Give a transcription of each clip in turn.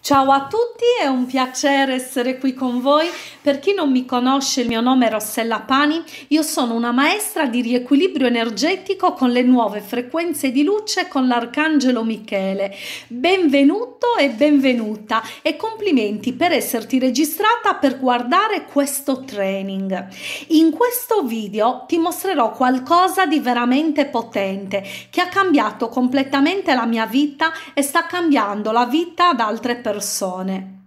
Ciao a tutti, è un piacere essere qui con voi. Per chi non mi conosce, il mio nome è Rossella Pani, io sono una maestra di riequilibrio energetico con le nuove frequenze di luce con l'Arcangelo Michele. Benvenuto e benvenuta e complimenti per esserti registrata per guardare questo training. In questo video ti mostrerò qualcosa di veramente potente che ha cambiato completamente la mia vita e sta cambiando la vita ad altre persone persone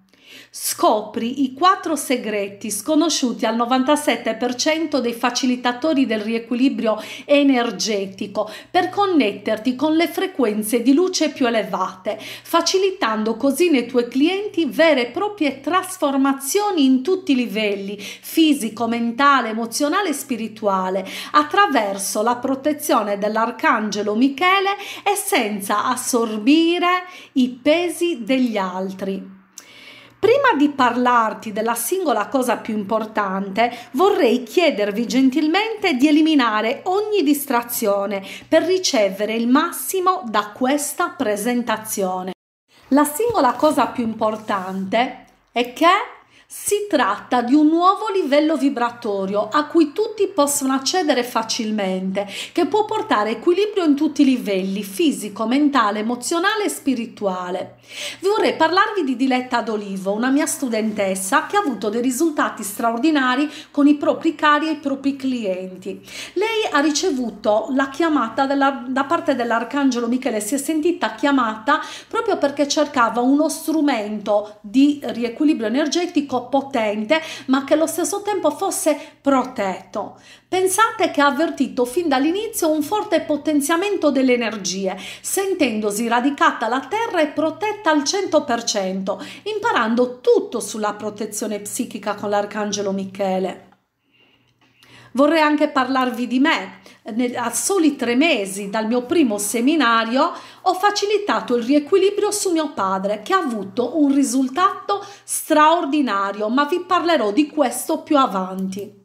Scopri i quattro segreti sconosciuti al 97% dei facilitatori del riequilibrio energetico per connetterti con le frequenze di luce più elevate, facilitando così nei tuoi clienti vere e proprie trasformazioni in tutti i livelli, fisico, mentale, emozionale e spirituale, attraverso la protezione dell'arcangelo Michele e senza assorbire i pesi degli altri. Prima di parlarti della singola cosa più importante, vorrei chiedervi gentilmente di eliminare ogni distrazione per ricevere il massimo da questa presentazione. La singola cosa più importante è che si tratta di un nuovo livello vibratorio a cui tutti possono accedere facilmente, che può portare equilibrio in tutti i livelli, fisico, mentale, emozionale e spirituale. Vi vorrei parlarvi di Diletta D'Olivo, una mia studentessa che ha avuto dei risultati straordinari con i propri cari e i propri clienti. Lei ha ricevuto la chiamata della, da parte dell'Arcangelo Michele, si è sentita chiamata proprio perché cercava uno strumento di riequilibrio energetico potente, ma che allo stesso tempo fosse protetto. Pensate che ha avvertito fin dall'inizio un forte potenziamento delle energie, sentendosi radicata la terra e protetta al 100%, imparando tutto sulla protezione psichica con l'arcangelo Michele. Vorrei anche parlarvi di me. A soli tre mesi dal mio primo seminario ho facilitato il riequilibrio su mio padre che ha avuto un risultato straordinario, ma vi parlerò di questo più avanti.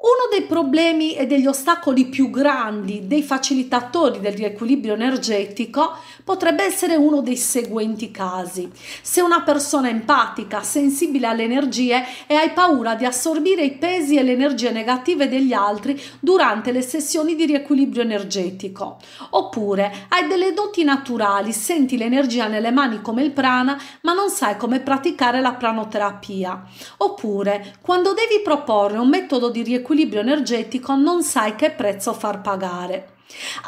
Uno dei problemi e degli ostacoli più grandi dei facilitatori del riequilibrio energetico potrebbe essere uno dei seguenti casi. Se una persona è empatica, sensibile alle energie e hai paura di assorbire i pesi e le energie negative degli altri durante le sessioni di riequilibrio energetico. Oppure hai delle doti naturali, senti l'energia nelle mani come il prana, ma non sai come praticare la pranoterapia. Oppure quando devi proporre un metodo di riequilibrio equilibrio energetico non sai che prezzo far pagare.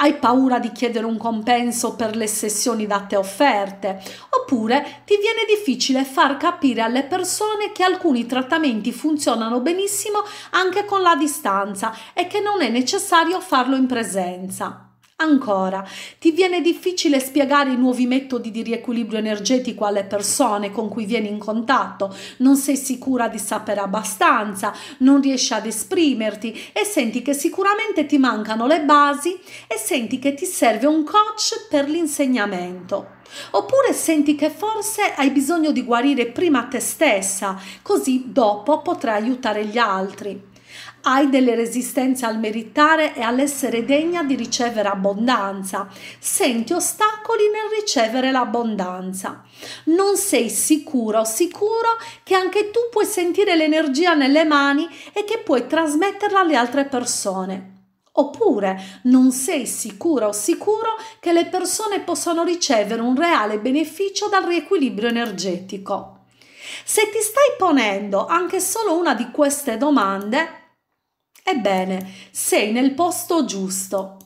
Hai paura di chiedere un compenso per le sessioni da te offerte, oppure ti viene difficile far capire alle persone che alcuni trattamenti funzionano benissimo anche con la distanza e che non è necessario farlo in presenza. Ancora, ti viene difficile spiegare i nuovi metodi di riequilibrio energetico alle persone con cui vieni in contatto, non sei sicura di sapere abbastanza, non riesci ad esprimerti e senti che sicuramente ti mancano le basi e senti che ti serve un coach per l'insegnamento. Oppure senti che forse hai bisogno di guarire prima te stessa, così dopo potrai aiutare gli altri hai delle resistenze al meritare e all'essere degna di ricevere abbondanza, senti ostacoli nel ricevere l'abbondanza, non sei sicuro sicuro che anche tu puoi sentire l'energia nelle mani e che puoi trasmetterla alle altre persone. Oppure non sei sicura o sicuro che le persone possano ricevere un reale beneficio dal riequilibrio energetico. Se ti stai ponendo anche solo una di queste domande, Ebbene, sei nel posto giusto.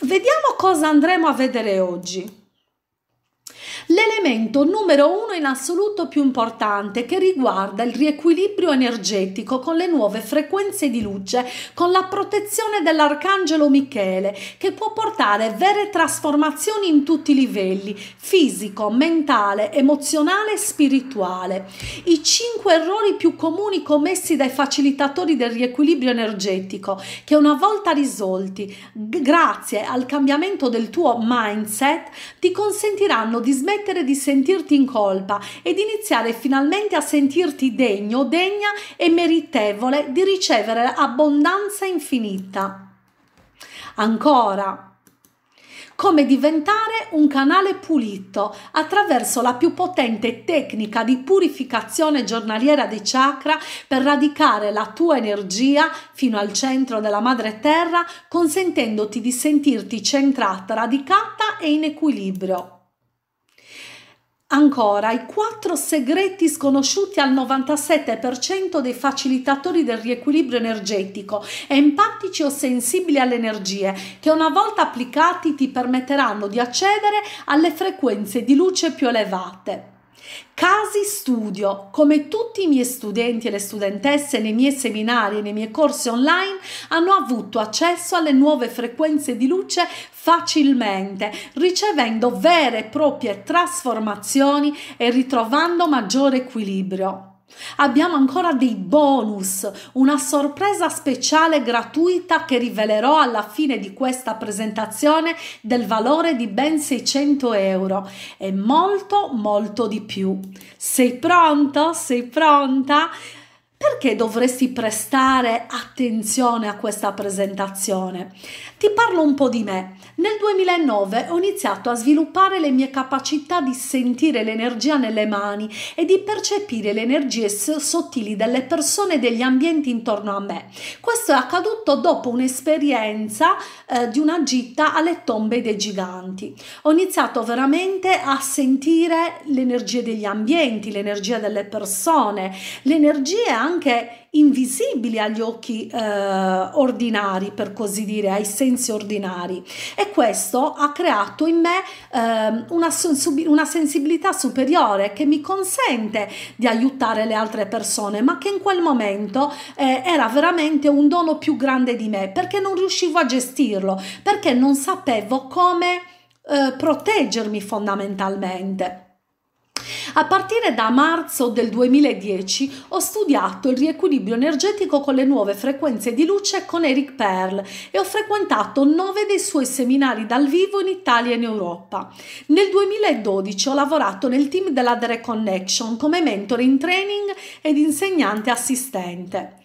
Vediamo cosa andremo a vedere oggi l'elemento numero uno in assoluto più importante che riguarda il riequilibrio energetico con le nuove frequenze di luce, con la protezione dell'arcangelo Michele, che può portare vere trasformazioni in tutti i livelli, fisico, mentale, emozionale e spirituale. I cinque errori più comuni commessi dai facilitatori del riequilibrio energetico, che una volta risolti, grazie al cambiamento del tuo mindset, ti consentiranno di smettere smettere di sentirti in colpa ed iniziare finalmente a sentirti degno, degna e meritevole di ricevere abbondanza infinita. Ancora, come diventare un canale pulito attraverso la più potente tecnica di purificazione giornaliera dei chakra per radicare la tua energia fino al centro della madre terra, consentendoti di sentirti centrata, radicata e in equilibrio. Ancora, i quattro segreti sconosciuti al 97% dei facilitatori del riequilibrio energetico, empatici o sensibili alle energie, che una volta applicati ti permetteranno di accedere alle frequenze di luce più elevate. Casi studio, come tutti i miei studenti e le studentesse nei miei seminari e nei miei corsi online, hanno avuto accesso alle nuove frequenze di luce facilmente, ricevendo vere e proprie trasformazioni e ritrovando maggiore equilibrio. Abbiamo ancora dei bonus, una sorpresa speciale gratuita che rivelerò alla fine di questa presentazione del valore di ben 600 euro e molto molto di più. Sei pronto? Sei pronta? perché dovresti prestare attenzione a questa presentazione? Ti parlo un po' di me. Nel 2009 ho iniziato a sviluppare le mie capacità di sentire l'energia nelle mani e di percepire le energie sottili delle persone e degli ambienti intorno a me. Questo è accaduto dopo un'esperienza eh, di una gita alle tombe dei giganti. Ho iniziato veramente a sentire l'energia degli ambienti, l'energia delle persone, l'energia anche anche invisibili agli occhi eh, ordinari, per così dire, ai sensi ordinari. E questo ha creato in me eh, una, una sensibilità superiore che mi consente di aiutare le altre persone, ma che in quel momento eh, era veramente un dono più grande di me, perché non riuscivo a gestirlo, perché non sapevo come eh, proteggermi fondamentalmente. A partire da marzo del 2010 ho studiato il riequilibrio energetico con le nuove frequenze di luce con Eric Pearl e ho frequentato nove dei suoi seminari dal vivo in Italia e in Europa. Nel 2012 ho lavorato nel team della The Reconnection come mentore in training ed insegnante assistente.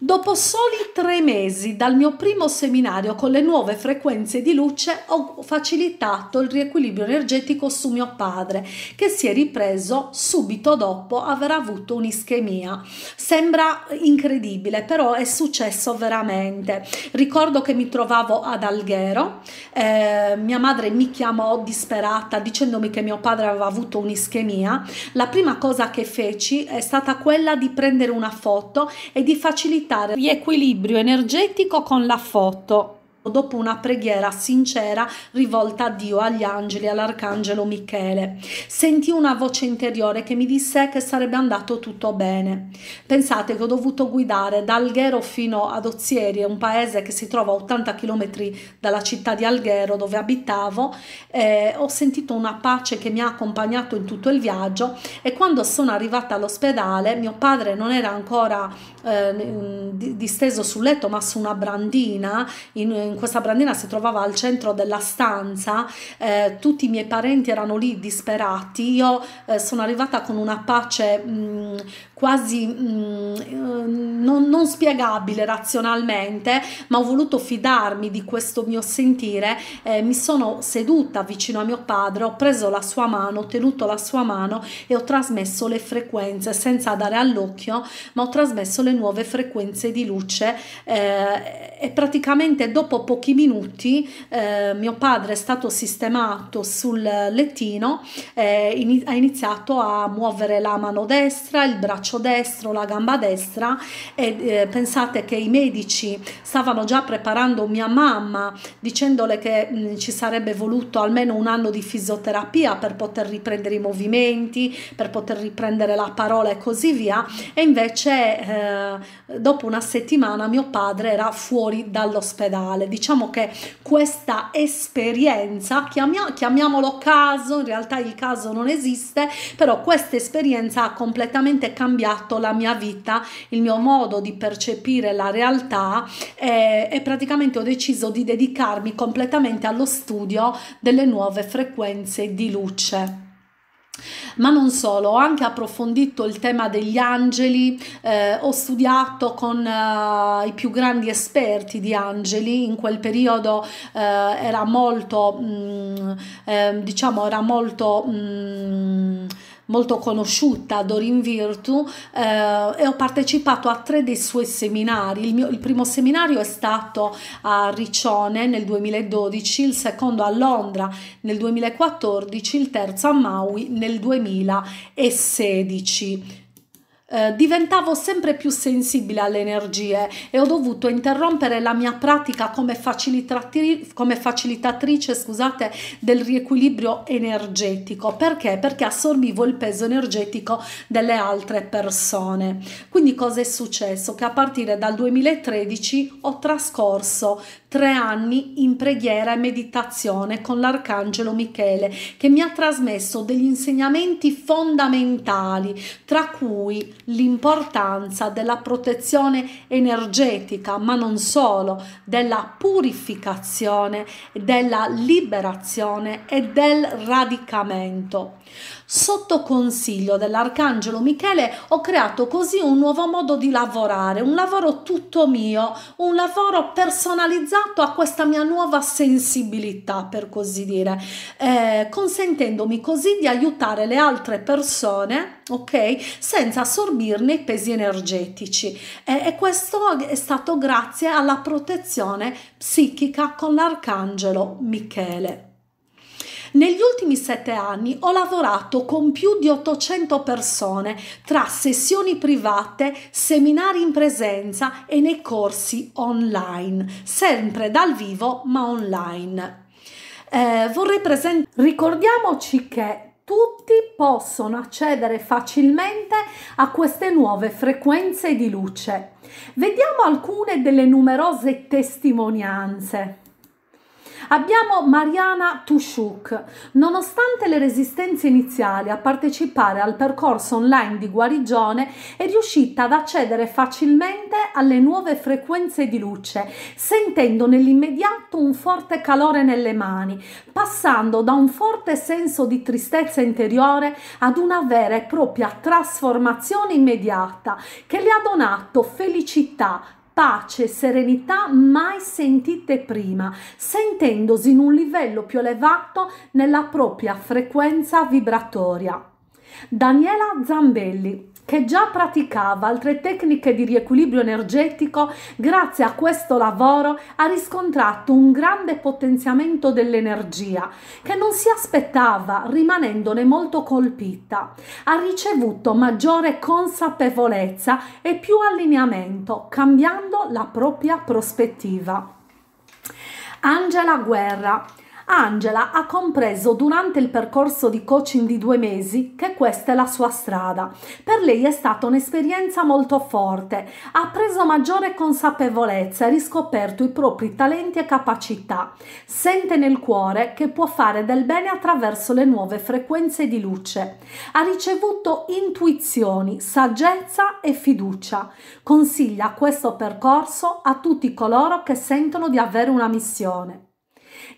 Dopo soli tre mesi dal mio primo seminario con le nuove frequenze di luce ho facilitato il riequilibrio energetico su mio padre che si è ripreso subito dopo aver avuto un'ischemia. Sembra incredibile però è successo veramente. Ricordo che mi trovavo ad Alghero, eh, mia madre mi chiamò disperata dicendomi che mio padre aveva avuto un'ischemia. La prima cosa che feci è stata quella di prendere una foto e di facilitare esercitare l'equilibrio energetico con la foto dopo una preghiera sincera rivolta a Dio, agli angeli, all'arcangelo Michele. Sentì una voce interiore che mi disse che sarebbe andato tutto bene. Pensate che ho dovuto guidare da Alghero fino ad Ozzieri, un paese che si trova a 80 km dalla città di Alghero dove abitavo. Eh, ho sentito una pace che mi ha accompagnato in tutto il viaggio e quando sono arrivata all'ospedale mio padre non era ancora eh, disteso sul letto ma su una brandina in, in questa brandina si trovava al centro della stanza, eh, tutti i miei parenti erano lì disperati, io eh, sono arrivata con una pace mh, mm, quasi mh, mm, eh, non, non, spiegabile razionalmente, ma ho voluto fidarmi di questo mio sentire, eh, mi sono seduta vicino a mio padre, ho preso la sua mano, ho tenuto la sua mano e ho trasmesso le frequenze senza dare all'occhio, ma ho trasmesso le nuove frequenze di luce eh, e praticamente dopo pochi minuti eh, mio padre è stato sistemato sul lettino, eh, in, ha iniziato a muovere la mano destra, il braccio braccio destro, la gamba destra e eh, pensate che i medici stavano già preparando mia mamma dicendole che mh, mm, ci sarebbe voluto almeno un anno di fisioterapia per poter riprendere i movimenti, per poter riprendere la parola e così via e invece eh, dopo una settimana mio padre era fuori dall'ospedale. Diciamo che questa esperienza, chiamia, chiamiamolo caso, in realtà il caso non esiste, però questa esperienza ha completamente cambiato cambiato la mia vita, il mio modo di percepire la realtà e, eh, e praticamente ho deciso di dedicarmi completamente allo studio delle nuove frequenze di luce. Ma non solo, ho anche approfondito il tema degli angeli, eh, ho studiato con eh, i più grandi esperti di angeli, in quel periodo eh, era molto, mh, mm, ehm, diciamo, era molto... Mh, mm, molto conosciuta, Dorin Virtu, eh, e ho partecipato a tre dei suoi seminari. Il, mio, il primo seminario è stato a Riccione nel 2012, il secondo a Londra nel 2014, il terzo a Maui nel 2016. Eh, diventavo sempre più sensibile alle energie e ho dovuto interrompere la mia pratica come, facilitatrice, come facilitatrice scusate, del riequilibrio energetico. Perché? Perché assorbivo il peso energetico delle altre persone. Quindi cosa è successo? Che a partire dal 2013 ho trascorso tre anni in preghiera e meditazione con l'arcangelo Michele che mi ha trasmesso degli insegnamenti fondamentali tra cui l'importanza della protezione energetica, ma non solo, della purificazione, della liberazione e del radicamento. Sotto consiglio dell'arcangelo Michele ho creato così un nuovo modo di lavorare, un lavoro tutto mio, un lavoro personalizzato a questa mia nuova sensibilità, per così dire, eh, consentendomi così di aiutare le altre persone, ok, senza assorbirne i pesi energetici. Eh, e questo è stato grazie alla protezione psichica con l'arcangelo Michele. Negli ultimi sette anni ho lavorato con più di 800 persone tra sessioni private, seminari in presenza e nei corsi online, sempre dal vivo ma online. Eh, vorrei presentare, ricordiamoci che tutti possono accedere facilmente a queste nuove frequenze di luce. Vediamo alcune delle numerose testimonianze. Abbiamo Mariana Tushuk. Nonostante le resistenze iniziali a partecipare al percorso online di guarigione, è riuscita ad accedere facilmente alle nuove frequenze di luce, sentendo nell'immediato un forte calore nelle mani, passando da un forte senso di tristezza interiore ad una vera e propria trasformazione immediata che le ha donato felicità, pace e serenità mai sentite prima, sentendosi in un livello più elevato nella propria frequenza vibratoria. Daniela Zambelli che già praticava altre tecniche di riequilibrio energetico, grazie a questo lavoro ha riscontrato un grande potenziamento dell'energia che non si aspettava, rimanendone molto colpita. Ha ricevuto maggiore consapevolezza e più allineamento, cambiando la propria prospettiva. Angela Guerra Angela ha compreso durante il percorso di coaching di due mesi che questa è la sua strada. Per lei è stata un'esperienza molto forte, ha preso maggiore consapevolezza e riscoperto i propri talenti e capacità. Sente nel cuore che può fare del bene attraverso le nuove frequenze di luce. Ha ricevuto intuizioni, saggezza e fiducia. Consiglia questo percorso a tutti coloro che sentono di avere una missione.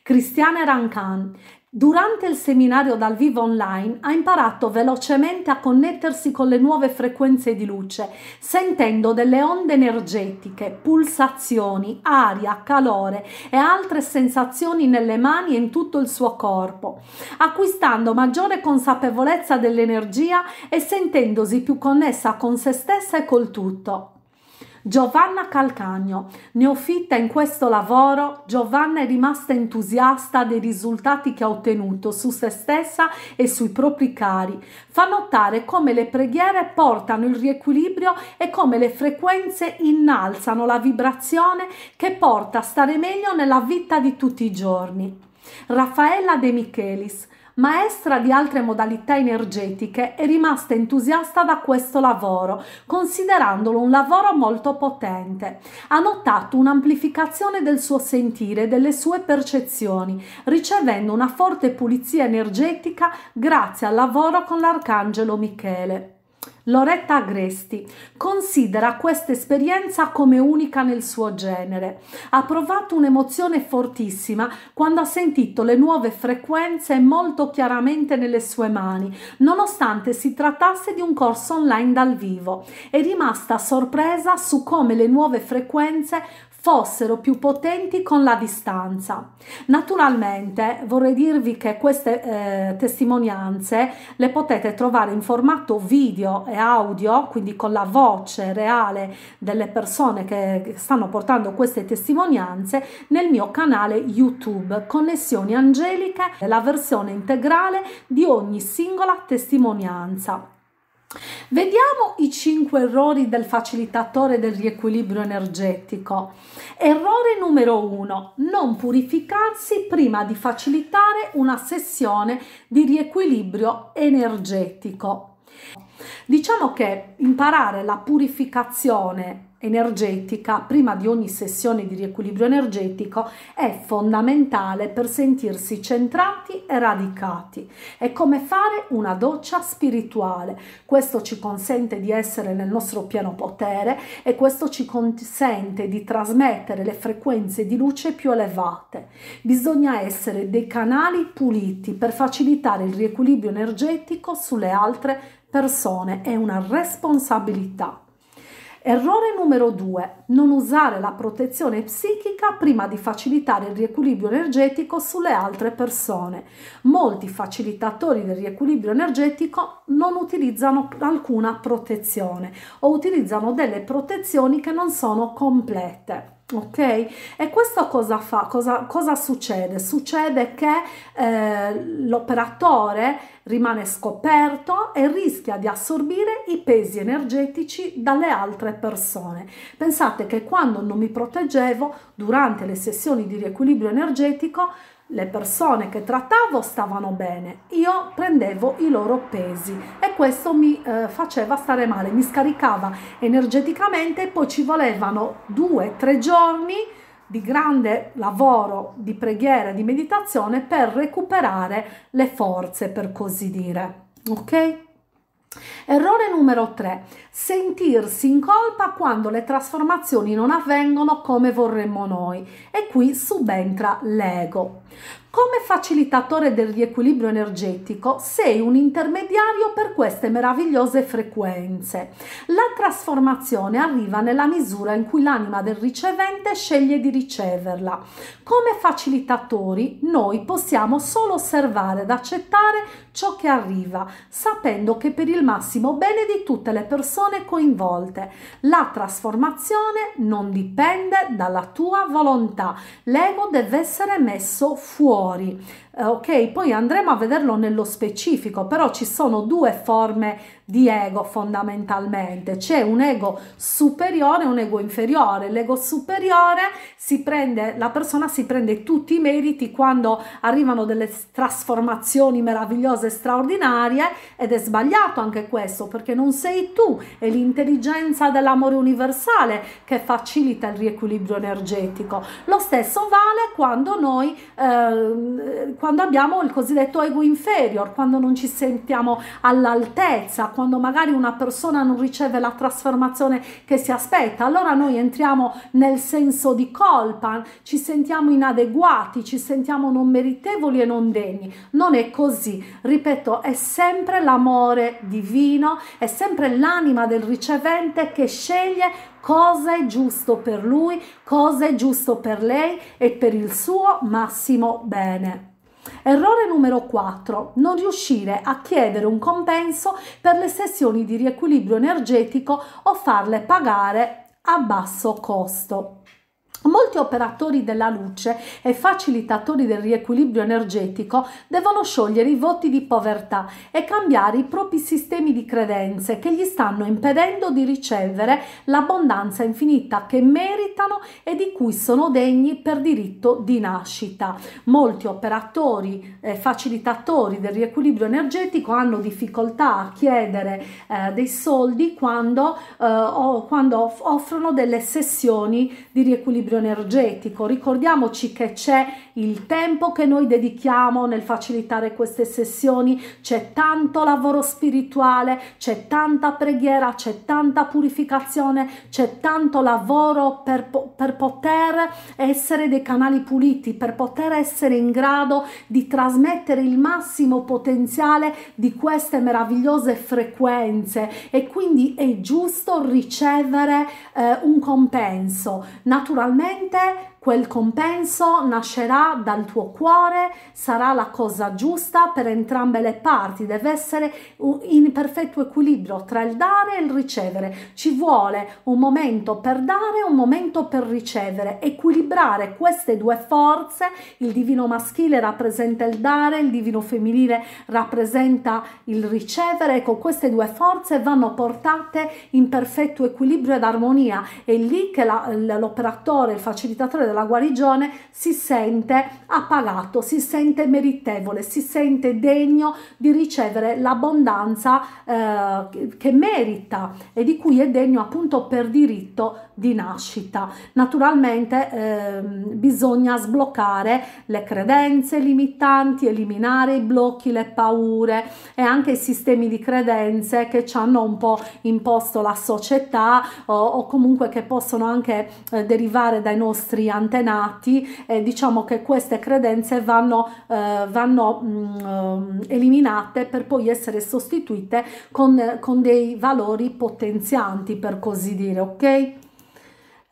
Cristiane Rancan. Durante il seminario dal vivo online ha imparato velocemente a connettersi con le nuove frequenze di luce, sentendo delle onde energetiche, pulsazioni, aria, calore e altre sensazioni nelle mani e in tutto il suo corpo, acquistando maggiore consapevolezza dell'energia e sentendosi più connessa con se stessa e col tutto. Giovanna Calcagno, neofitta in questo lavoro, Giovanna è rimasta entusiasta dei risultati che ha ottenuto su se stessa e sui propri cari. Fa notare come le preghiere portano il riequilibrio e come le frequenze innalzano la vibrazione che porta a stare meglio nella vita di tutti i giorni. Raffaella De Michelis. Maestra di altre modalità energetiche, è rimasta entusiasta da questo lavoro, considerandolo un lavoro molto potente. Ha notato un'amplificazione del suo sentire e delle sue percezioni, ricevendo una forte pulizia energetica grazie al lavoro con l'Arcangelo Michele. Loretta Agresti considera questa esperienza come unica nel suo genere. Ha provato un'emozione fortissima quando ha sentito le nuove frequenze molto chiaramente nelle sue mani, nonostante si trattasse di un corso online dal vivo. È rimasta sorpresa su come le nuove frequenze fossero più potenti con la distanza. Naturalmente vorrei dirvi che queste eh, testimonianze le potete trovare in formato video e audio, quindi con la voce reale delle persone che, che stanno portando queste testimonianze nel mio canale YouTube Connessioni Angeliche, la versione integrale di ogni singola testimonianza. Vediamo i 5 errori del facilitatore del riequilibrio energetico. Errore numero 1. Non purificarsi prima di facilitare una sessione di riequilibrio energetico. Diciamo che imparare la purificazione energetica prima di ogni sessione di riequilibrio energetico è fondamentale per sentirsi centrati e radicati. È come fare una doccia spirituale. Questo ci consente di essere nel nostro pieno potere e questo ci consente di trasmettere le frequenze di luce più elevate. Bisogna essere dei canali puliti per facilitare il riequilibrio energetico sulle altre persone. È una responsabilità. Errore numero 2. Non usare la protezione psichica prima di facilitare il riequilibrio energetico sulle altre persone. Molti facilitatori del riequilibrio energetico non utilizzano alcuna protezione o utilizzano delle protezioni che non sono complete ok e questo cosa fa cosa, cosa succede succede che eh, l'operatore rimane scoperto e rischia di assorbire i pesi energetici dalle altre persone pensate che quando non mi proteggevo durante le sessioni di riequilibrio energetico le persone che trattavo stavano bene, io prendevo i loro pesi e questo mi eh, faceva stare male, mi scaricava energeticamente e poi ci volevano due, tre giorni di grande lavoro di preghiera, di meditazione per recuperare le forze, per così dire. Ok? Errore numero 3. Sentirsi in colpa quando le trasformazioni non avvengono come vorremmo noi e qui subentra l'ego. Come facilitatore del riequilibrio energetico sei un intermediario per queste meravigliose frequenze. La trasformazione arriva nella misura in cui l'anima del ricevente sceglie di riceverla. Come facilitatori noi possiamo solo osservare ed accettare ciò che arriva, sapendo che per il massimo bene di tutte le persone coinvolte. La trasformazione non dipende dalla tua volontà, l'ego deve essere messo fuori. Eh, ok poi andremo a vederlo nello specifico però ci sono due forme di ego fondamentalmente c'è un ego superiore e un ego inferiore l'ego superiore si prende la persona si prende tutti i meriti quando arrivano delle trasformazioni meravigliose straordinarie ed è sbagliato anche questo perché non sei tu è l'intelligenza dell'amore universale che facilita il riequilibrio energetico lo stesso vale quando noi eh, quando abbiamo il cosiddetto ego inferior, quando non ci sentiamo all'altezza, quando magari una persona non riceve la trasformazione che si aspetta, allora noi entriamo nel senso di colpa, ci sentiamo inadeguati, ci sentiamo non meritevoli e non degni. Non è così, ripeto, è sempre l'amore divino, è sempre l'anima del ricevente che sceglie cosa è giusto per lui, cosa è giusto per lei e per il suo massimo bene. Errore numero 4. Non riuscire a chiedere un compenso per le sessioni di riequilibrio energetico o farle pagare a basso costo. Molti operatori della luce e facilitatori del riequilibrio energetico devono sciogliere i voti di povertà e cambiare i propri sistemi di credenze che gli stanno impedendo di ricevere l'abbondanza infinita che meritano e di cui sono degni per diritto di nascita. Molti operatori e facilitatori del riequilibrio energetico hanno difficoltà a chiedere eh, dei soldi quando, eh, quando offrono delle sessioni di riequilibrio equilibrio energetico. Ricordiamoci che c'è il tempo che noi dedichiamo nel facilitare queste sessioni, c'è tanto lavoro spirituale, c'è tanta preghiera, c'è tanta purificazione, c'è tanto lavoro per, per poter essere dei canali puliti, per poter essere in grado di trasmettere il massimo potenziale di queste meravigliose frequenze e quindi è giusto ricevere eh, un compenso. Naturalmente veramente quel compenso nascerà dal tuo cuore, sarà la cosa giusta per entrambe le parti, deve essere in perfetto equilibrio tra il dare e il ricevere. Ci vuole un momento per dare e un momento per ricevere, equilibrare queste due forze, il divino maschile rappresenta il dare, il divino femminile rappresenta il ricevere, ecco queste due forze vanno portate in perfetto equilibrio ed armonia, è lì che l'operatore, il facilitatore della guarigione si sente appagato, si sente meritevole, si sente degno di ricevere l'abbondanza eh, che merita e di cui è degno appunto per diritto di nascita. Naturalmente eh, bisogna sbloccare le credenze limitanti, eliminare i blocchi, le paure e anche i sistemi di credenze che ci hanno un po' imposto la società o, o comunque che possono anche eh, derivare dai nostri antenati antenati e diciamo che queste credenze vanno, eh, vanno mh, mm, eh, eliminate per poi essere sostituite con, con dei valori potenzianti per così dire ok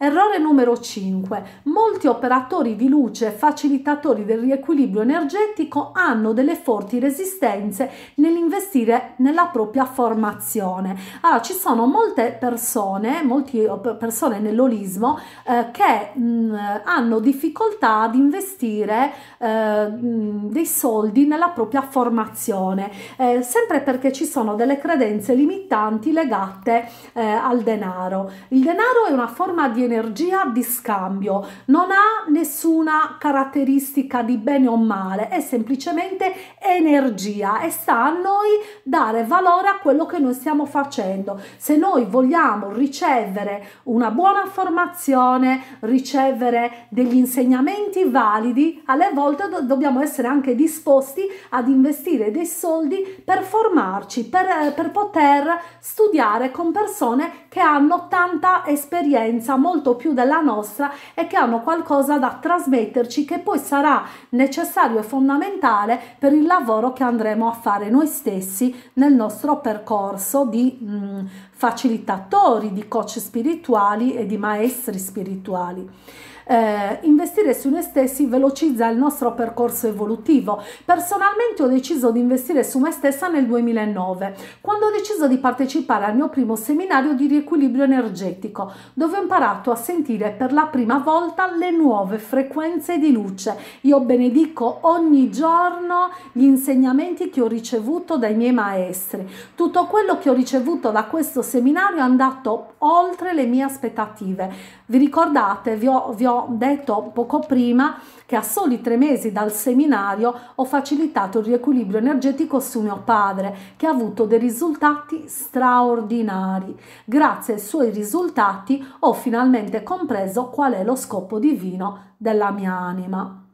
Errore numero 5. Molti operatori di luce facilitatori del riequilibrio energetico hanno delle forti resistenze nell'investire nella propria formazione. Allora, ci sono molte persone, molte persone nell'olismo eh, che mh, mm, hanno difficoltà ad investire eh, mm, dei soldi nella propria formazione, eh, sempre perché ci sono delle credenze limitanti legate eh, al denaro. Il denaro è una forma di energia di scambio, non ha nessuna caratteristica di bene o male, è semplicemente energia e sta a noi dare valore a quello che noi stiamo facendo. Se noi vogliamo ricevere una buona formazione, ricevere degli insegnamenti validi, alle volte do dobbiamo essere anche disposti ad investire dei soldi per formarci, per, eh, per poter studiare con persone che hanno tanta esperienza, molto molto più della nostra e che hanno qualcosa da trasmetterci che poi sarà necessario e fondamentale per il lavoro che andremo a fare noi stessi nel nostro percorso di mh, mm, facilitatori, di coach spirituali e di maestri spirituali eh, investire su noi stessi velocizza il nostro percorso evolutivo. Personalmente ho deciso di investire su me stessa nel 2009, quando ho deciso di partecipare al mio primo seminario di riequilibrio energetico, dove ho imparato a sentire per la prima volta le nuove frequenze di luce. Io benedico ogni giorno gli insegnamenti che ho ricevuto dai miei maestri. Tutto quello che ho ricevuto da questo seminario è andato oltre le mie aspettative. Vi ricordate, vi ho, vi ho detto poco prima che a soli tre mesi dal seminario ho facilitato il riequilibrio energetico su mio padre che ha avuto dei risultati straordinari. Grazie ai suoi risultati ho finalmente compreso qual è lo scopo divino della mia anima.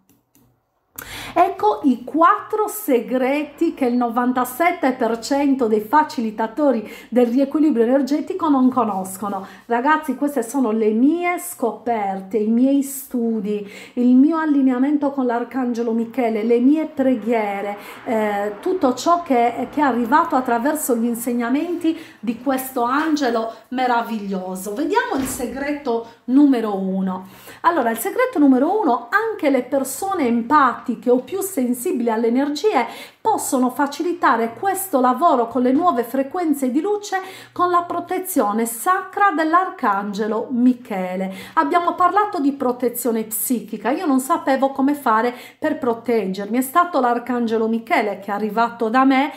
Ecco i quattro segreti che il 97% dei facilitatori del riequilibrio energetico non conoscono. Ragazzi, queste sono le mie scoperte, i miei studi, il mio allineamento con l'Arcangelo Michele, le mie preghiere, eh, tutto ciò che, che è arrivato attraverso gli insegnamenti di questo angelo meraviglioso. Vediamo il segreto numero uno. Allora, il segreto numero uno, anche le persone empatiche empatiche o più sensibili alle energie possono facilitare questo lavoro con le nuove frequenze di luce con la protezione sacra dell'arcangelo Michele. Abbiamo parlato di protezione psichica, io non sapevo come fare per proteggermi, è stato l'arcangelo Michele che è arrivato da me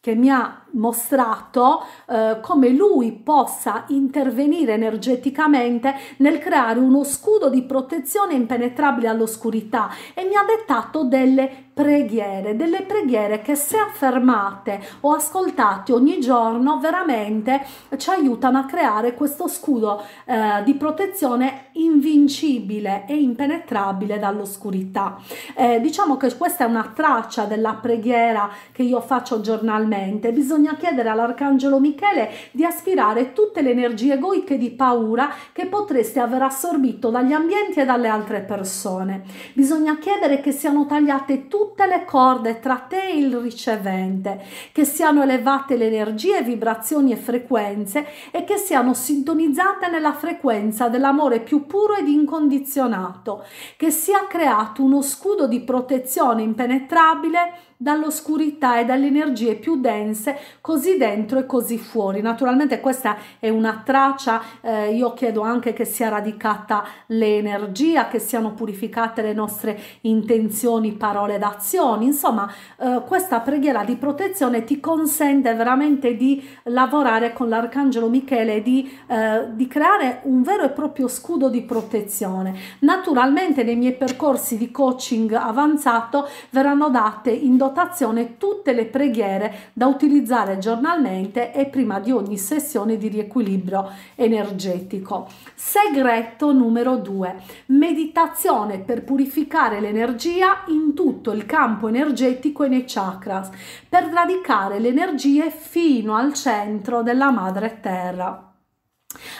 che mi ha mostrato eh, come lui possa intervenire energeticamente nel creare uno scudo di protezione impenetrabile all'oscurità e mi ha dettato delle preghiere, delle preghiere che se affermate o ascoltate ogni giorno veramente ci aiutano a creare questo scudo eh, di protezione invincibile e impenetrabile dall'oscurità. Eh, diciamo che questa è una traccia della preghiera che io faccio giornalmente, bisogna bisogna chiedere all'arcangelo Michele di aspirare tutte le energie egoiche di paura che potreste aver assorbito dagli ambienti e dalle altre persone. Bisogna chiedere che siano tagliate tutte le corde tra te e il ricevente, che siano elevate le energie, vibrazioni e frequenze e che siano sintonizzate nella frequenza dell'amore più puro ed incondizionato, che sia creato uno scudo di protezione impenetrabile dall'oscurità e dalle energie più dense così dentro e così fuori naturalmente questa è una traccia eh, io chiedo anche che sia radicata l'energia che siano purificate le nostre intenzioni parole ed azioni insomma eh, questa preghiera di protezione ti consente veramente di lavorare con l'arcangelo michele di, eh, di creare un vero e proprio scudo di protezione naturalmente nei miei percorsi di coaching avanzato verranno date indotte annotazione tutte le preghiere da utilizzare giornalmente e prima di ogni sessione di riequilibrio energetico. Segreto numero 2. Meditazione per purificare l'energia in tutto il campo energetico e nei chakras, per radicare le energie fino al centro della madre terra.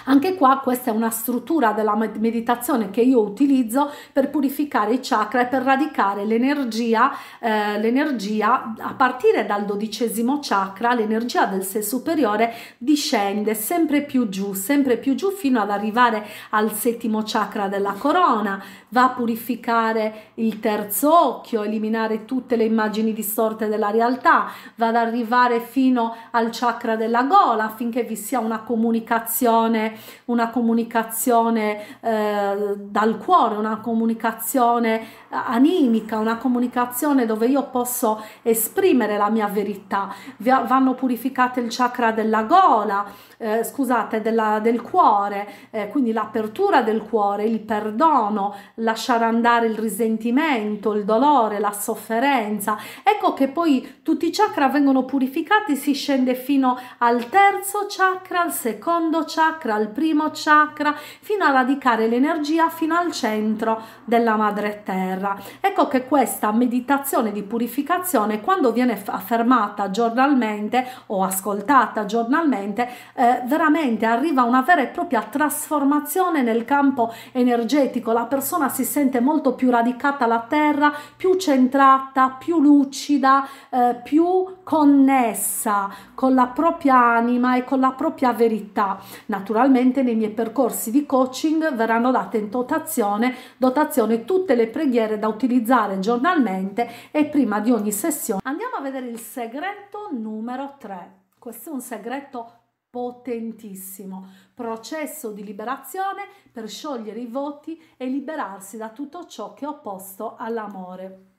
Anche qua questa è una struttura della meditazione che io utilizzo per purificare i chakra e per radicare l'energia, eh, l'energia a partire dal dodicesimo chakra, l'energia del sé superiore discende sempre più giù, sempre più giù fino ad arrivare al settimo chakra della corona, va a purificare il terzo occhio, eliminare tutte le immagini distorte della realtà, va ad arrivare fino al chakra della gola affinché vi sia una comunicazione comunicazione, una comunicazione eh, dal cuore, una comunicazione animica, una comunicazione dove io posso esprimere la mia verità. Vanno purificate il chakra della gola, eh, scusate, della, del cuore, eh, quindi l'apertura del cuore, il perdono, lasciare andare il risentimento, il dolore, la sofferenza. Ecco che poi tutti i chakra vengono purificati, si scende fino al terzo chakra, al secondo chakra, chakra, al primo chakra, fino a radicare l'energia fino al centro della madre terra. Ecco che questa meditazione di purificazione, quando viene affermata giornalmente o ascoltata giornalmente, eh, veramente arriva a una vera e propria trasformazione nel campo energetico. La persona si sente molto più radicata alla terra, più centrata, più lucida, eh, più connessa con la propria anima e con la propria verità naturalmente nei miei percorsi di coaching verranno date in dotazione, dotazione tutte le preghiere da utilizzare giornalmente e prima di ogni sessione. Andiamo a vedere il segreto numero 3. Questo è un segreto potentissimo processo di liberazione per sciogliere i voti e liberarsi da tutto ciò che è opposto all'amore.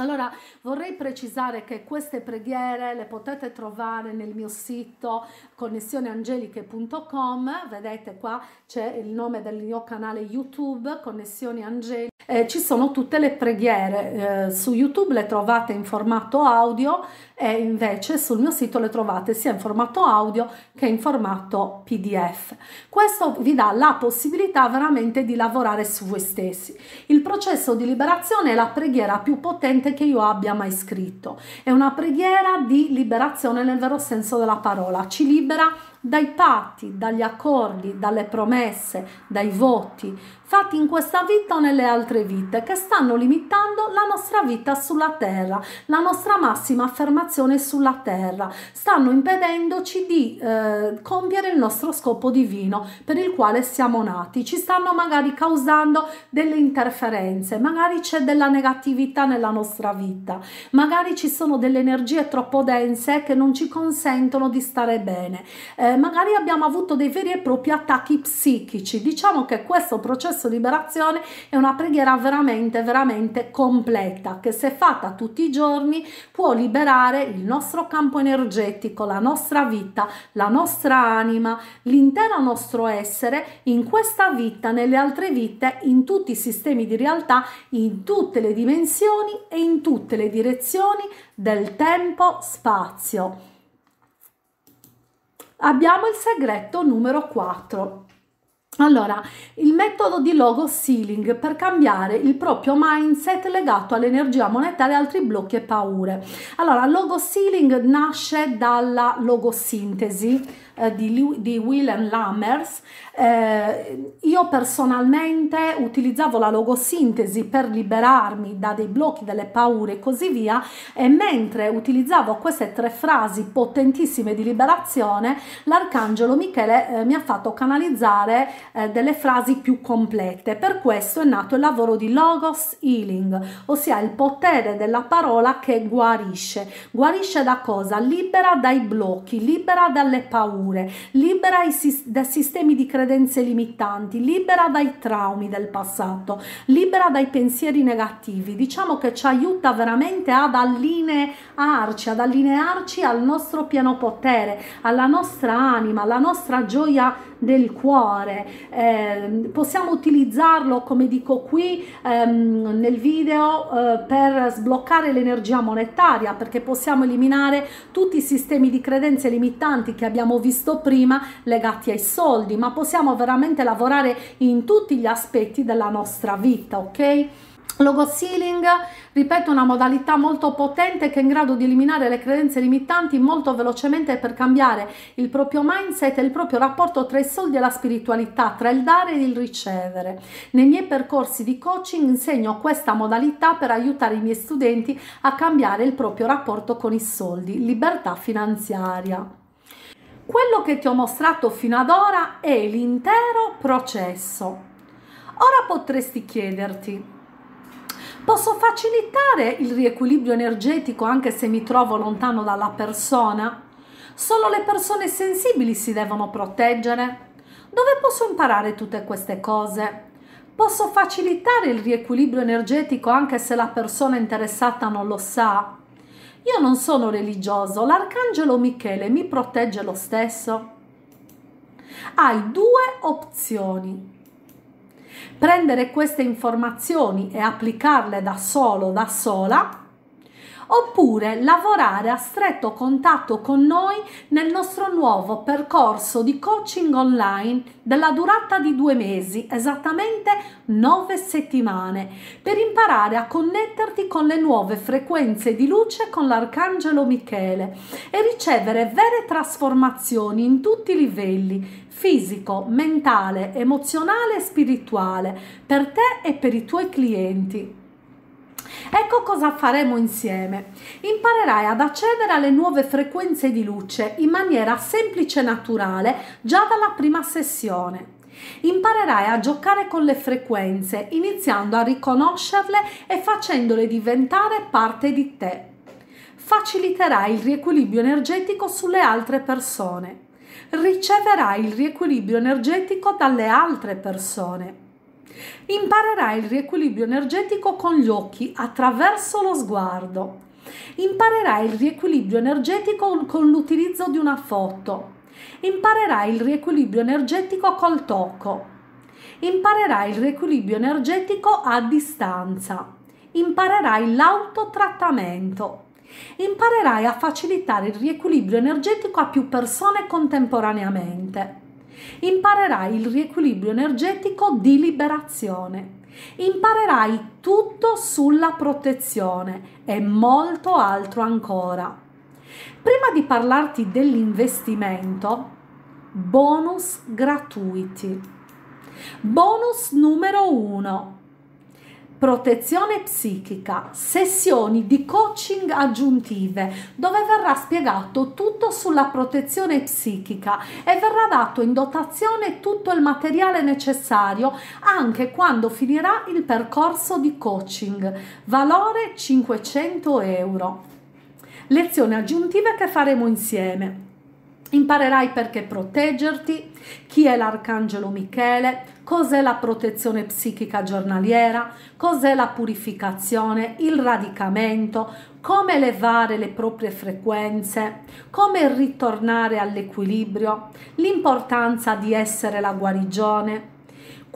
Allora vorrei precisare che queste preghiere le potete trovare nel mio sito connessioneangeliche.com, vedete qua c'è il nome del mio canale YouTube Connessioni Angeliche eh, ci sono tutte le preghiere eh, su YouTube, le trovate in formato audio e invece sul mio sito le trovate sia in formato audio che in formato PDF. Questo vi dà la possibilità veramente di lavorare su voi stessi. Il processo di liberazione è la preghiera più potente che io abbia mai scritto. È una preghiera di liberazione nel vero senso della parola. Ci libera dai patti, dagli accordi, dalle promesse, dai voti fatti in questa vita o nelle altre vite che stanno limitando la nostra vita sulla terra, la nostra massima affermazione sulla terra, stanno impedendoci di eh, compiere il nostro scopo divino per il quale siamo nati, ci stanno magari causando delle interferenze, magari c'è della negatività nella nostra vita, magari ci sono delle energie troppo dense che non ci consentono di stare bene, eh, magari abbiamo avuto dei veri e propri attacchi psichici. Diciamo che questo processo di liberazione è una preghiera veramente, veramente completa che se fatta tutti i giorni può liberare il nostro campo energetico, la nostra vita, la nostra anima, l'intero nostro essere in questa vita, nelle altre vite, in tutti i sistemi di realtà, in tutte le dimensioni e in tutte le direzioni del tempo-spazio abbiamo il segreto numero 4 allora, il metodo di logo ceiling per cambiare il proprio mindset legato all'energia monetaria e altri blocchi e paure. Allora, logo ceiling nasce dalla logosintesi eh, di, di Willem Lammers. Eh, io personalmente utilizzavo la logosintesi per liberarmi da dei blocchi, delle paure e così via e mentre utilizzavo queste tre frasi potentissime di liberazione, l'arcangelo Michele eh, mi ha fatto canalizzare eh, delle frasi più complete. Per questo è nato il lavoro di Logos Healing, ossia il potere della parola che guarisce. Guarisce da cosa? Libera dai blocchi, libera dalle paure, libera dai sistemi di credenze limitanti, libera dai traumi del passato, libera dai pensieri negativi. Diciamo che ci aiuta veramente ad allinearci, ad allinearci al nostro pieno potere, alla nostra anima, alla nostra gioia del cuore. Eh, possiamo utilizzarlo, come dico qui ehm, nel video, eh, per sbloccare l'energia monetaria, perché possiamo eliminare tutti i sistemi di credenze limitanti che abbiamo visto prima legati ai soldi, ma possiamo veramente lavorare in tutti gli aspetti della nostra vita, ok? Logo Sealing, ripeto, una modalità molto potente che è in grado di eliminare le credenze limitanti molto velocemente per cambiare il proprio mindset e il proprio rapporto tra i soldi e la spiritualità, tra il dare e il ricevere. Nei miei percorsi di coaching insegno questa modalità per aiutare i miei studenti a cambiare il proprio rapporto con i soldi, libertà finanziaria quello che ti ho mostrato fino ad ora è l'intero processo. Ora potresti chiederti Posso facilitare il riequilibrio energetico anche se mi trovo lontano dalla persona? Solo le persone sensibili si devono proteggere? Dove posso imparare tutte queste cose? Posso facilitare il riequilibrio energetico anche se la persona interessata non lo sa? Io non sono religioso, l'arcangelo Michele mi protegge lo stesso? Hai due opzioni prendere queste informazioni e applicarle da solo, da sola, oppure lavorare a stretto contatto con noi nel nostro nuovo percorso di coaching online della durata di due mesi, esattamente nove settimane, per imparare a connetterti con le nuove frequenze di luce con l'Arcangelo Michele e ricevere vere trasformazioni in tutti i livelli, fisico, mentale, emozionale e spirituale per te e per i tuoi clienti. Ecco cosa faremo insieme. Imparerai ad accedere alle nuove frequenze di luce in maniera semplice e naturale già dalla prima sessione. Imparerai a giocare con le frequenze, iniziando a riconoscerle e facendole diventare parte di te. Faciliterai il riequilibrio energetico sulle altre persone riceverai il riequilibrio energetico dalle altre persone. Imparerai il riequilibrio energetico con gli occhi attraverso lo sguardo. Imparerai il riequilibrio energetico con l'utilizzo di una foto. Imparerai il riequilibrio energetico col tocco. Imparerai il riequilibrio energetico a distanza. Imparerai l'autotrattamento Imparerai a facilitare il riequilibrio energetico a più persone contemporaneamente. Imparerai il riequilibrio energetico di liberazione. Imparerai tutto sulla protezione e molto altro ancora. Prima di parlarti dell'investimento, bonus gratuiti. Bonus numero 1 protezione psichica, sessioni di coaching aggiuntive dove verrà spiegato tutto sulla protezione psichica e verrà dato in dotazione tutto il materiale necessario anche quando finirà il percorso di coaching, valore 500 euro. Lezioni aggiuntive che faremo insieme. Imparerai perché proteggerti, chi è l'arcangelo Michele, cos'è la protezione psichica giornaliera, cos'è la purificazione, il radicamento, come elevare le proprie frequenze, come ritornare all'equilibrio, l'importanza di essere la guarigione,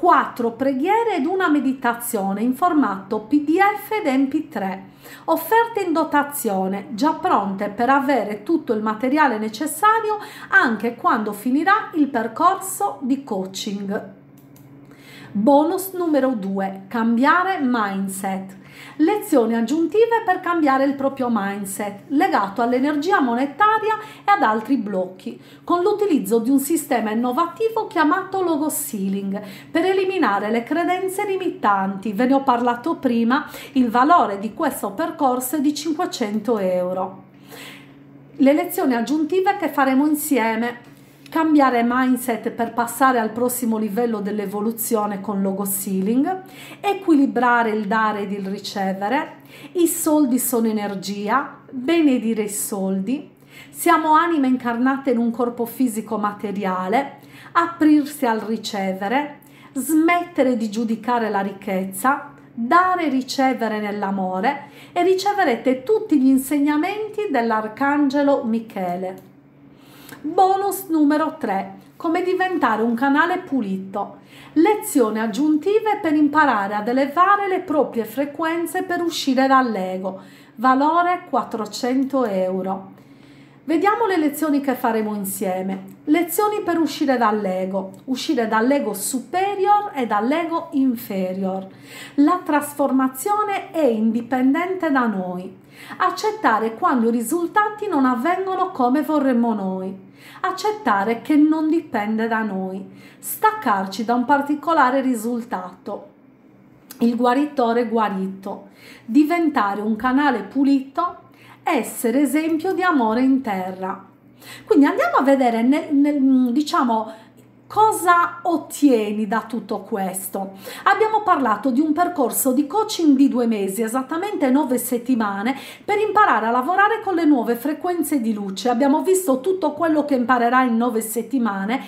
4 preghiere ed una meditazione in formato PDF ed MP3, offerte in dotazione, già pronte per avere tutto il materiale necessario anche quando finirà il percorso di coaching. Bonus numero 2. Cambiare mindset. Lezioni aggiuntive per cambiare il proprio mindset legato all'energia monetaria e ad altri blocchi, con l'utilizzo di un sistema innovativo chiamato logo ceiling per eliminare le credenze limitanti. Ve ne ho parlato prima, il valore di questo percorso è di 500 euro. Le lezioni aggiuntive che faremo insieme cambiare mindset per passare al prossimo livello dell'evoluzione con logo ceiling, equilibrare il dare ed il ricevere, i soldi sono energia, benedire i soldi, siamo anime incarnate in un corpo fisico materiale, aprirsi al ricevere, smettere di giudicare la ricchezza, dare e ricevere nell'amore e riceverete tutti gli insegnamenti dell'Arcangelo Michele. Bonus numero 3. Come diventare un canale pulito. Lezioni aggiuntive per imparare ad elevare le proprie frequenze per uscire dall'ego. Valore 400 euro. Vediamo le lezioni che faremo insieme. Lezioni per uscire dall'ego, uscire dall'ego superior e dall'ego inferior. La trasformazione è indipendente da noi. Accettare quando i risultati non avvengono come vorremmo noi accettare che non dipende da noi, staccarci da un particolare risultato, il guaritore guarito, diventare un canale pulito, essere esempio di amore in terra. Quindi andiamo a vedere, nel, nel, diciamo, Cosa ottieni da tutto questo? Abbiamo parlato di un percorso di coaching di due mesi, esattamente nove settimane, per imparare a lavorare con le nuove frequenze di luce. Abbiamo visto tutto quello che imparerai in nove settimane.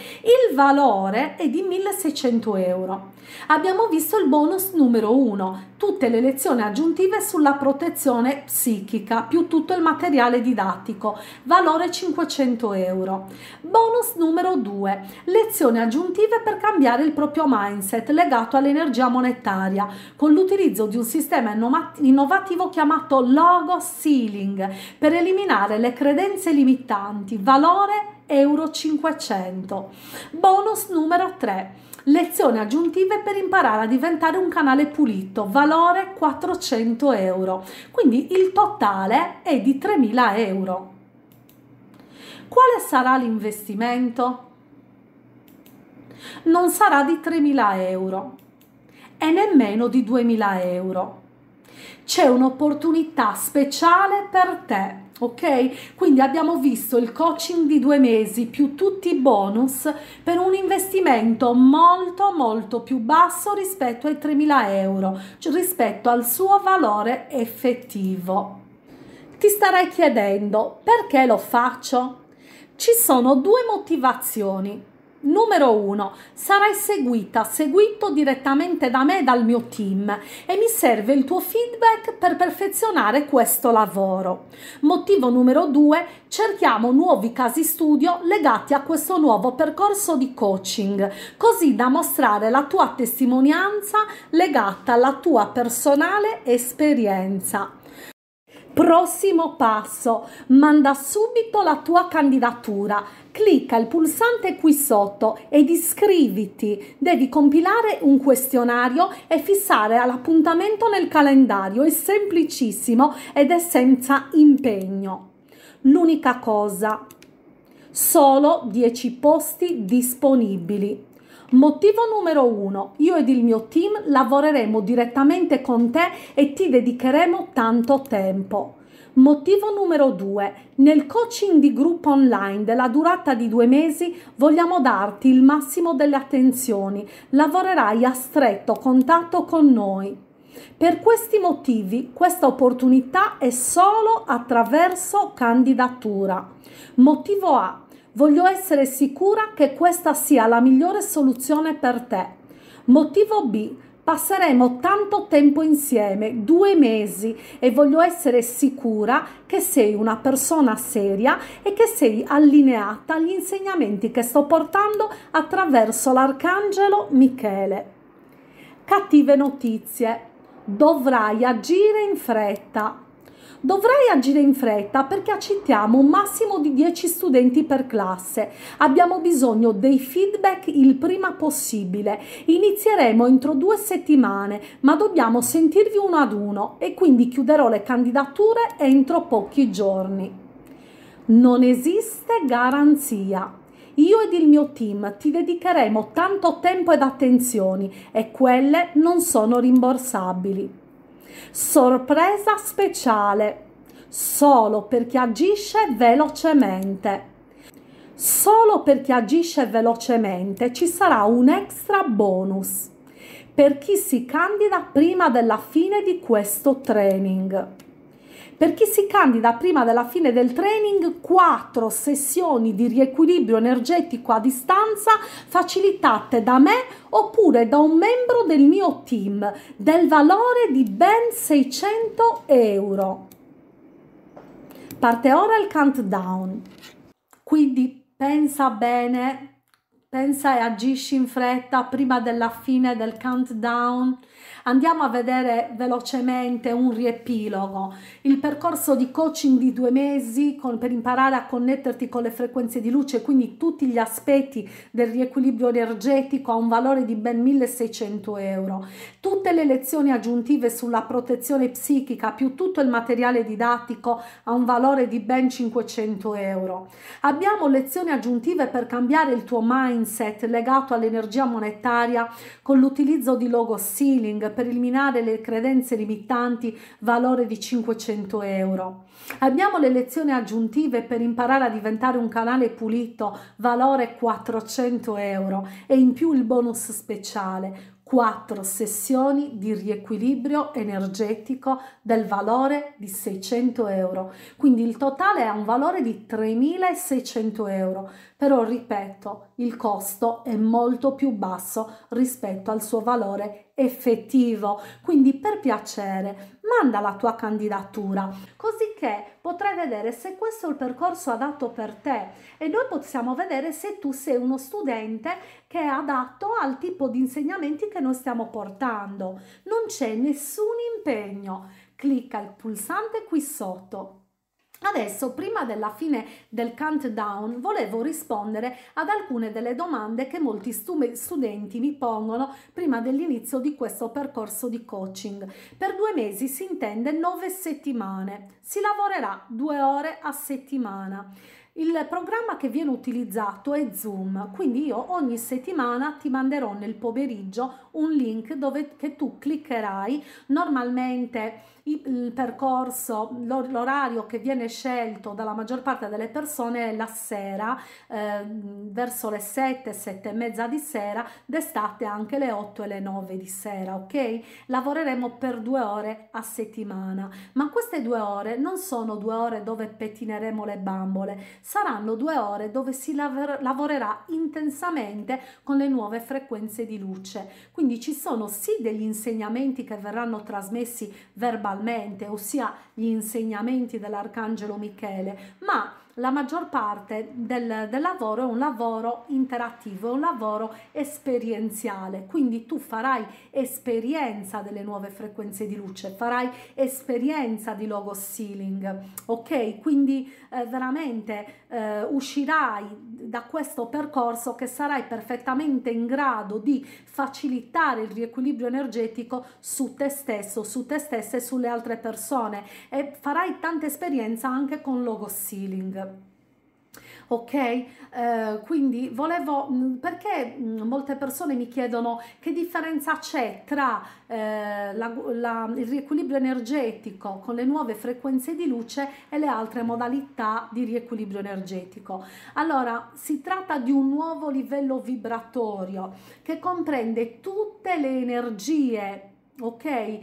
Il valore è di 1600 euro. Abbiamo visto il bonus numero 1, tutte le lezioni aggiuntive sulla protezione psichica più tutto il materiale didattico, valore 500 euro. Bonus numero 2. Lezioni aggiuntive per cambiare il proprio mindset legato all'energia monetaria con l'utilizzo di un sistema innovativo chiamato logo ceiling per eliminare le credenze limitanti, valore euro 500. Bonus numero 3 Lezioni aggiuntive per imparare a diventare un canale pulito, valore 400 euro, quindi il totale è di 3.000 euro. Quale sarà l'investimento? Non sarà di 3.000 euro e nemmeno di 2.000 euro. C'è un'opportunità speciale per te ok? Quindi abbiamo visto il coaching di due mesi più tutti i bonus per un investimento molto molto più basso rispetto ai 3.000 euro, cioè rispetto al suo valore effettivo. Ti starei chiedendo perché lo faccio? Ci sono due motivazioni. Numero 1. Sarai seguita, seguito direttamente da me e dal mio team e mi serve il tuo feedback per perfezionare questo lavoro. Motivo numero 2. Cerchiamo nuovi casi studio legati a questo nuovo percorso di coaching, così da mostrare la tua testimonianza legata alla tua personale esperienza. Prossimo passo, manda subito la tua candidatura. Clicca il pulsante qui sotto ed iscriviti. Devi compilare un questionario e fissare l'appuntamento nel calendario. È semplicissimo ed è senza impegno. L'unica cosa, solo 10 posti disponibili. Motivo numero uno, io ed il mio team lavoreremo direttamente con te e ti dedicheremo tanto tempo. Motivo numero 2. Nel coaching di gruppo online della durata di due mesi vogliamo darti il massimo delle attenzioni. Lavorerai a stretto contatto con noi. Per questi motivi questa opportunità è solo attraverso candidatura. Motivo A. Voglio essere sicura che questa sia la migliore soluzione per te. Motivo B. Passeremo tanto tempo insieme, due mesi, e voglio essere sicura che sei una persona seria e che sei allineata agli insegnamenti che sto portando attraverso l'arcangelo Michele. Cattive notizie. Dovrai agire in fretta. Dovrai agire in fretta perché accettiamo un massimo di 10 studenti per classe. Abbiamo bisogno dei feedback il prima possibile. Inizieremo entro due settimane, ma dobbiamo sentirvi uno ad uno e quindi chiuderò le candidature entro pochi giorni. Non esiste garanzia. Io ed il mio team ti dedicheremo tanto tempo ed attenzioni e quelle non sono rimborsabili. Sorpresa speciale, solo per chi agisce velocemente. Solo per chi agisce velocemente ci sarà un extra bonus per chi si candida prima della fine di questo training. Per chi si candida prima della fine del training, 4 sessioni di riequilibrio energetico a distanza facilitate da me oppure da un membro del mio team del valore di ben 600 euro. Parte ora il countdown. Quindi pensa bene, pensa e agisci in fretta prima della fine del countdown Andiamo a vedere velocemente un riepilogo. Il percorso di coaching di due mesi con, per imparare a connetterti con le frequenze di luce, quindi tutti gli aspetti del riequilibrio energetico ha un valore di ben 1600 euro. Tutte le lezioni aggiuntive sulla protezione psichica più tutto il materiale didattico ha un valore di ben 500 euro. Abbiamo lezioni aggiuntive per cambiare il tuo mindset legato all'energia monetaria con l'utilizzo di logo ceiling per eliminare le credenze limitanti valore di 500 euro. Abbiamo le lezioni aggiuntive per imparare a diventare un canale pulito valore 400 euro e in più il bonus speciale Quattro sessioni di riequilibrio energetico del valore di 600 euro. Quindi il totale ha un valore di 3.600 euro, però ripeto, il costo è molto più basso rispetto al suo valore effettivo. Quindi per piacere manda la tua candidatura così che potrai vedere se questo è il percorso adatto per te e noi possiamo vedere se tu sei uno studente che è adatto al tipo di insegnamenti che noi stiamo portando. Non c'è nessun impegno. Clicca il pulsante qui sotto. Adesso, prima della fine del countdown, volevo rispondere ad alcune delle domande che molti studenti mi pongono prima dell'inizio di questo percorso di coaching. Per due mesi si intende nove settimane, si lavorerà due ore a settimana. Il programma che viene utilizzato è Zoom, quindi io ogni settimana ti manderò nel pomeriggio un link dove che tu cliccherai normalmente il percorso, l'orario che viene scelto dalla maggior parte delle persone è la sera, eh, verso le 7, 7 e mezza di sera, d'estate anche le 8 e le 9 di sera, ok? Lavoreremo per due ore a settimana, ma queste due ore non sono due ore dove pettineremo le bambole, saranno due ore dove si lav lavorerà intensamente con le nuove frequenze di luce. Quindi ci sono sì degli insegnamenti che verranno trasmessi verbalmente, naturalmente, ossia gli insegnamenti dell'Arcangelo Michele, ma la maggior parte del, del lavoro è un lavoro interattivo, è un lavoro esperienziale, quindi tu farai esperienza delle nuove frequenze di luce, farai esperienza di logo ceiling, ok? Quindi eh, veramente eh, uscirai da questo percorso che sarai perfettamente in grado di facilitare il riequilibrio energetico su te stesso, su te stessa e sulle altre persone e farai tanta esperienza anche con logo ceiling ok? Eh, quindi volevo, mm, perché mm, molte persone mi chiedono che differenza c'è tra eh, la, la, il riequilibrio energetico con le nuove frequenze di luce e le altre modalità di riequilibrio energetico. Allora, si tratta di un nuovo livello vibratorio che comprende tutte le energie ok eh,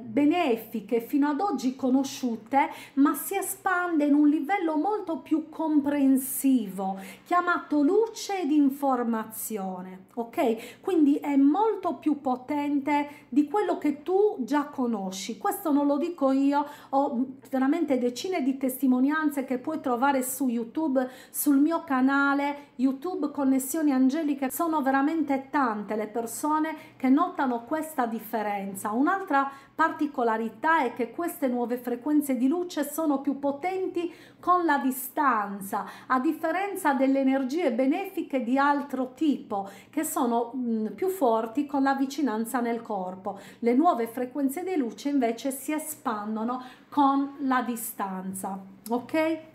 benefiche fino ad oggi conosciute ma si espande in un livello molto più comprensivo chiamato luce ed informazione ok quindi è molto più potente di quello che tu già conosci questo non lo dico io ho veramente decine di testimonianze che puoi trovare su youtube sul mio canale youtube connessioni angeliche sono veramente tante le persone che notano questa differenza frequenza. Un'altra particolarità è che queste nuove frequenze di luce sono più potenti con la distanza, a differenza delle energie benefiche di altro tipo che sono mh, mm, più forti con la vicinanza nel corpo. Le nuove frequenze di luce invece si espandono con la distanza. Ok?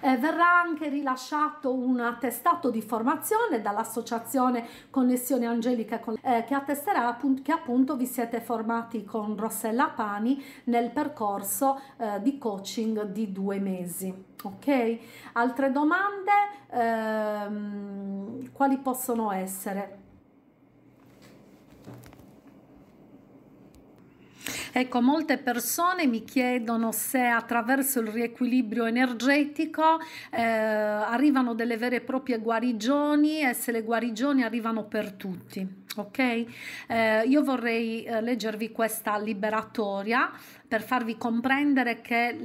Eh, verrà anche rilasciato un attestato di formazione dall'associazione Connessione Angelica con, eh, che attesterà appunto, che appunto vi siete formati con Rossella Pani nel percorso eh, di coaching di due mesi. Ok, altre domande? Ehm, quali possono essere? Ecco, molte persone mi chiedono se attraverso il riequilibrio energetico eh, arrivano delle vere e proprie guarigioni e se le guarigioni arrivano per tutti. Ok, eh, io vorrei eh, leggervi questa liberatoria per farvi comprendere che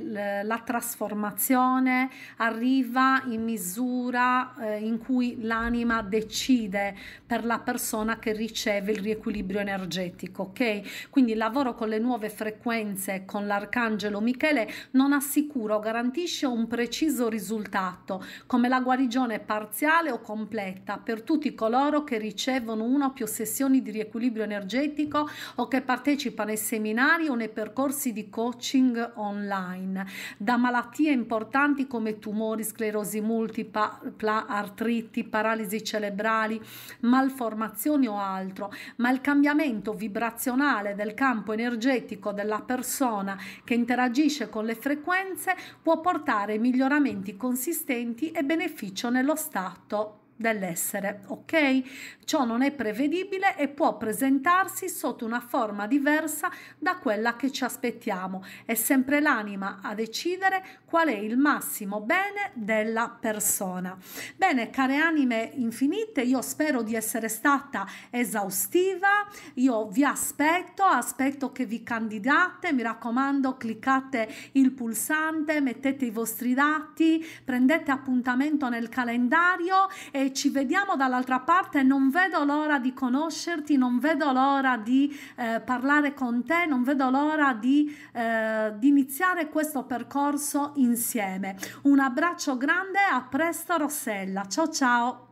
la trasformazione arriva in misura eh, in cui l'anima decide per la persona che riceve il riequilibrio energetico, ok? Quindi il lavoro con le nuove frequenze con l'arcangelo Michele non assicura o garantisce un preciso risultato, come la guarigione parziale o completa per tutti coloro che ricevono una o più sessioni di riequilibrio energetico o che partecipano ai seminari o nei percorsi corsi di coaching online, da malattie importanti come tumori, sclerosi multipla, artriti, paralisi cerebrali, malformazioni o altro, ma il cambiamento vibrazionale del campo energetico della persona che interagisce con le frequenze può portare miglioramenti consistenti e beneficio nello stato dell'essere, ok? Ciò non è prevedibile e può presentarsi sotto una forma diversa da quella che ci aspettiamo. È sempre l'anima a decidere qual è il massimo bene della persona. Bene, care anime infinite, io spero di essere stata esaustiva, io vi aspetto, aspetto che vi candidate, mi raccomando, cliccate il pulsante, mettete i vostri dati, prendete appuntamento nel calendario e ci vediamo dall'altra parte. Non vedo l'ora di conoscerti, non vedo l'ora di eh, parlare con te, non vedo l'ora di, eh, di iniziare questo percorso insieme. Un abbraccio grande, a presto Rossella. Ciao ciao!